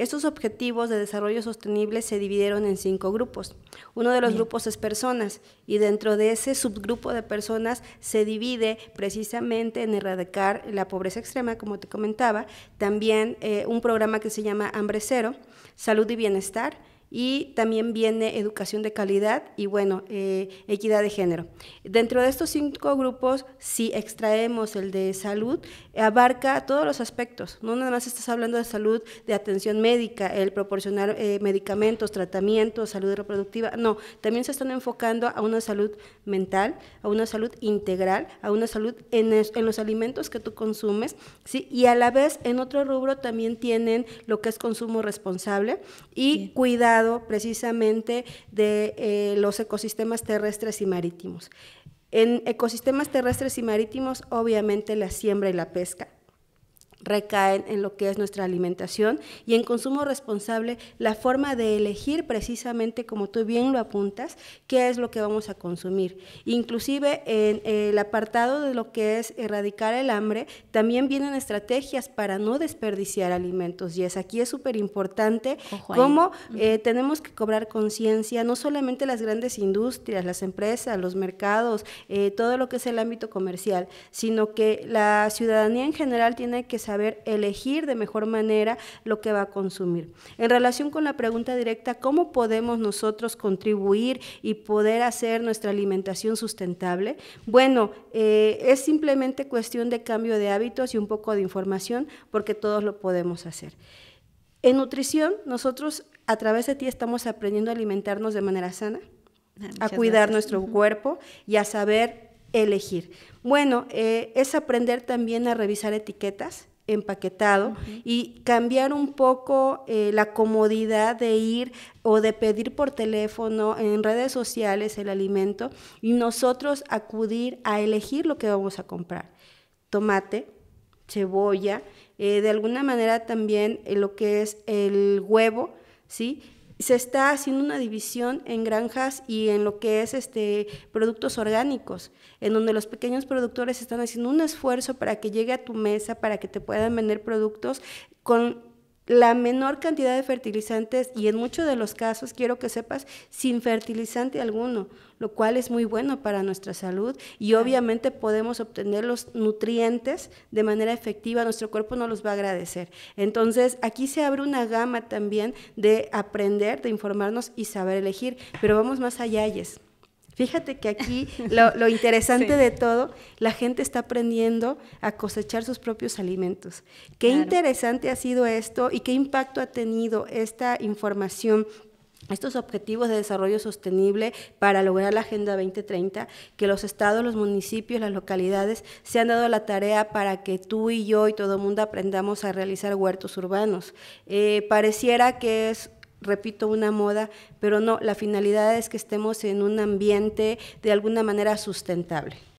Estos objetivos de desarrollo sostenible se dividieron en cinco grupos. Uno de los grupos es personas y dentro de ese subgrupo de personas se divide precisamente en erradicar la pobreza extrema, como te comentaba, también eh, un programa que se llama Hambre Cero, Salud y Bienestar, y también viene educación de calidad y bueno, eh, equidad de género. Dentro de estos cinco grupos, si extraemos el de salud, abarca todos los aspectos, no nada más estás hablando de salud, de atención médica, el proporcionar eh, medicamentos, tratamientos, salud reproductiva, no, también se están enfocando a una salud mental, a una salud integral, a una salud en, los alimentos que tú consumes, ¿sí? y a la vez en otro rubro también tienen lo que es consumo responsable y cuidar cuidado precisamente de eh, los ecosistemas terrestres y marítimos. En ecosistemas terrestres y marítimos, obviamente la siembra y la pesca recaen en lo que es nuestra alimentación y en consumo responsable la forma de elegir precisamente, como tú bien lo apuntas, qué es lo que vamos a consumir. Inclusive en el apartado de lo que es erradicar el hambre, también vienen estrategias para no desperdiciar alimentos y es aquí es súper importante cómo eh, tenemos que cobrar conciencia, no solamente las grandes industrias, las empresas, los mercados, eh, todo lo que es el ámbito comercial, sino que la ciudadanía en general tiene que saber elegir de mejor manera lo que va a consumir. En relación con la pregunta directa, ¿cómo podemos nosotros contribuir y poder hacer nuestra alimentación sustentable? Bueno, eh, es simplemente cuestión de cambio de hábitos y un poco de información, porque todos lo podemos hacer. En nutrición, nosotros a través de ti estamos aprendiendo a alimentarnos de manera sana, ah, a cuidar nuestro cuerpo y a saber elegir. Bueno, eh, es aprender también a revisar etiquetas, empaquetado y cambiar un poco eh, la comodidad de ir o de pedir por teléfono en redes sociales el alimento y nosotros acudir a elegir lo que vamos a comprar. Tomate, cebolla, eh, de alguna manera también eh, lo que es el huevo, ¿sí? se está haciendo una división en granjas y en lo que es este, productos orgánicos, en donde los pequeños productores están haciendo un esfuerzo para que llegue a tu mesa, para que te puedan vender productos con la menor cantidad de fertilizantes y en muchos de los casos, quiero que sepas, sin fertilizante alguno, lo cual es muy bueno para nuestra salud y obviamente podemos obtener los nutrientes de manera efectiva, nuestro cuerpo no los va a agradecer. Entonces, aquí se abre una gama también de aprender, de informarnos y saber elegir, pero vamos más allá, Fíjate que aquí lo, interesante de todo, la gente está aprendiendo a cosechar sus propios alimentos. Qué interesante ha sido esto y qué impacto ha tenido esta información estos objetivos de desarrollo sostenible para lograr la Agenda 2030, que los estados, los municipios, las localidades se han dado la tarea para que tú y yo y todo el mundo aprendamos a realizar huertos urbanos. Eh, pareciera que es repito, una moda, pero no, la finalidad es que estemos en un ambiente de alguna manera sustentable.